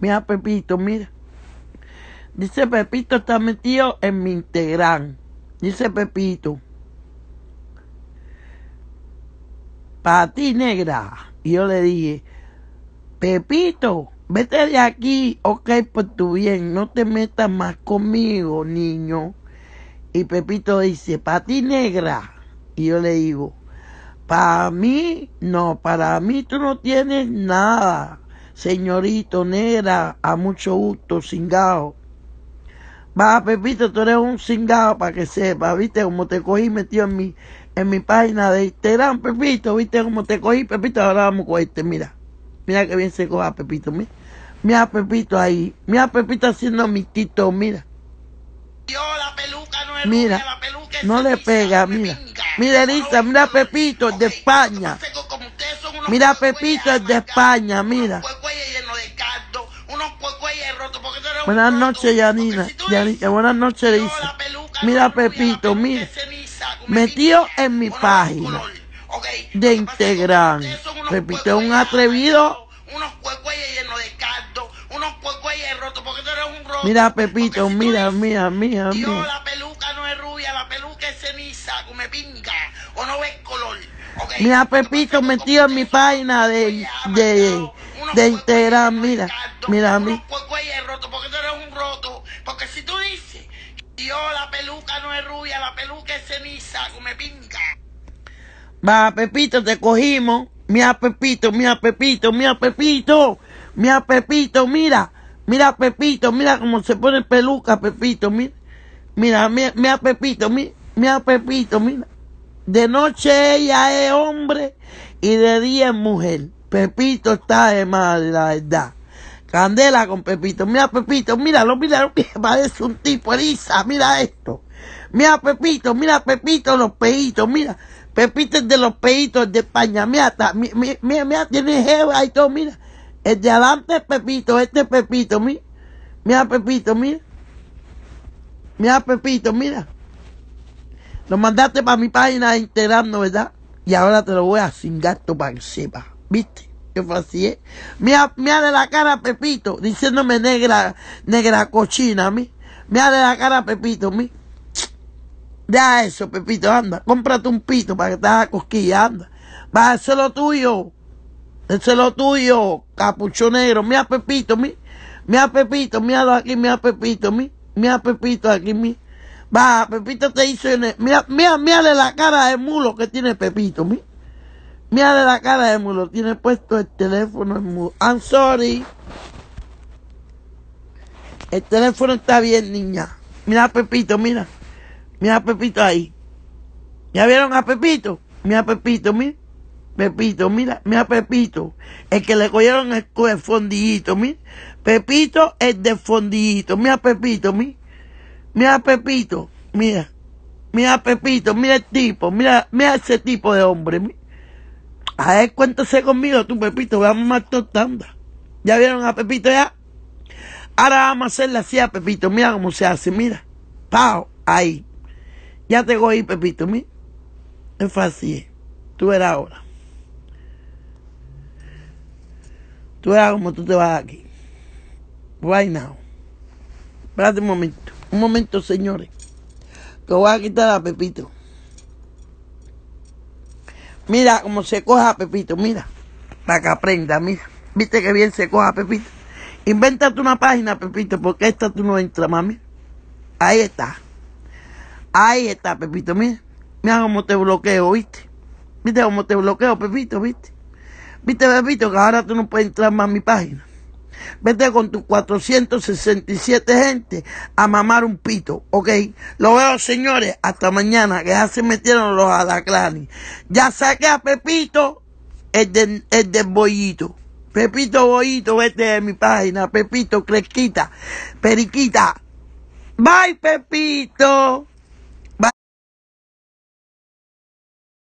Mira, Pepito, mira. Dice Pepito está metido en mi Instagram. Dice Pepito. Para ti, negra. Y yo le dije, Pepito, vete de aquí, ok, por pues tu bien. No te metas más conmigo, niño. Y Pepito dice, para ti, negra. Y yo le digo, para mí, no, para mí tú no tienes nada señorito, nera a mucho gusto, cingado. Va, Pepito, tú eres un cingado para que sepa, viste como te cogí metido en mi, en mi página de Instagram, Pepito, viste como te cogí, Pepito, ahora vamos con este, mira, mira que bien se coja, Pepito, mira, mira Pepito ahí, mira Pepito haciendo mi tito, mira. mira, no le pega, mira. Mira, Elisa, mira Pepito, de España. Mira Pepito, es de España, mira. Buenas noches, Yanina. Buenas noches, dice. Mira, Pepito, mira. Metido en mi página de Instagram. Pepito un atrevido. Unos llenos de caldo, unos rotos, porque tú eres un roto. Mira, Pepito, mira, mira, mira, mira. la peluca no es rubia, la peluca es ceniza, come pinga, o no ves color. Mira, Pepito metido en mi página de, de, de Instagram, mira, mira, mira. Porque si tú dices, yo la peluca no es rubia, la peluca es ceniza, me pinga. Va, Pepito, te cogimos. Mira, Pepito, mira, Pepito, mira, Pepito. Mira, Pepito, mira. Mira, Pepito, mira cómo se pone peluca, Pepito, mira. Mira, mira, Pepito, mira, mira, Pepito, mira. De noche ella es hombre y de día es mujer. Pepito está de mala, la verdad. Candela con Pepito. Mira, Pepito, mira míralo, que parece un tipo Elisa, mira esto. Mira, Pepito, mira, Pepito, los peitos, mira. Pepito es de los peitos de España, mira, mira, mira, tiene jeva y todo, mira. El de adelante Pepito, este es Pepito, mira. Mira, Pepito, mira. Mira, Pepito, mira. Lo mandaste para mi página Integrando, ¿verdad? Y ahora te lo voy a cingar para que sepa, ¿viste? que fue así, Mira, de la cara Pepito, diciéndome negra, negra cochina a mí. Mira de la cara Pepito a mí. Deja eso, Pepito, anda, cómprate un pito para que te haga cosquilla, anda. Va, eso es lo tuyo. Eso es lo tuyo, capucho negro. Mira, Pepito, mí. Mira, Pepito, mira aquí, mira, Pepito, mí. Mira, Pepito, aquí, mí. Va, Pepito te hizo. Mira, mira, de la cara de mulo que tiene Pepito, mí. Mira de la cara de Mulo, tiene puesto el teléfono en Mulo. I'm sorry. El teléfono está bien, niña. Mira a Pepito, mira. Mira a Pepito ahí. ¿Ya vieron a Pepito? Mira a Pepito, mira. Pepito, mira, mira a Pepito. El que le cogieron el, el fondillito, mira. Pepito es de fondillito. Mira a Pepito, mira. Mira a Pepito, mira. Mira a Pepito, mira el tipo, mira, mira ese tipo de hombre, mira. A ver, cuéntese conmigo, tu Pepito, vamos a matar ¿Ya vieron a Pepito ya? Ahora vamos a hacerle así a Pepito. Mira cómo se hace, mira. Pau, ahí. Ya te voy, Pepito, mira. Es fácil. Eh. Tú verás ahora. Tú verás cómo tú te vas aquí. Right now. Espérate un momento. Un momento, señores. Te voy a quitar a Pepito. Mira cómo se coja Pepito, mira. Para que aprenda, mira. Viste que bien se coja Pepito. Invéntate una página, Pepito, porque esta tú no entras, mami. Ahí está. Ahí está, Pepito, mira. Mira cómo te bloqueo, ¿viste? ¿Viste cómo te bloqueo, Pepito, viste? ¿Viste, Pepito, que ahora tú no puedes entrar más a mi página? Vete con tus 467 gente a mamar un pito, ¿ok? Lo veo, señores, hasta mañana, que ya se metieron los alacranes. Ya saqué a Pepito, el, de, el del bollito. Pepito Bollito, vete de mi página. Pepito Cresquita, Periquita. Bye, Pepito.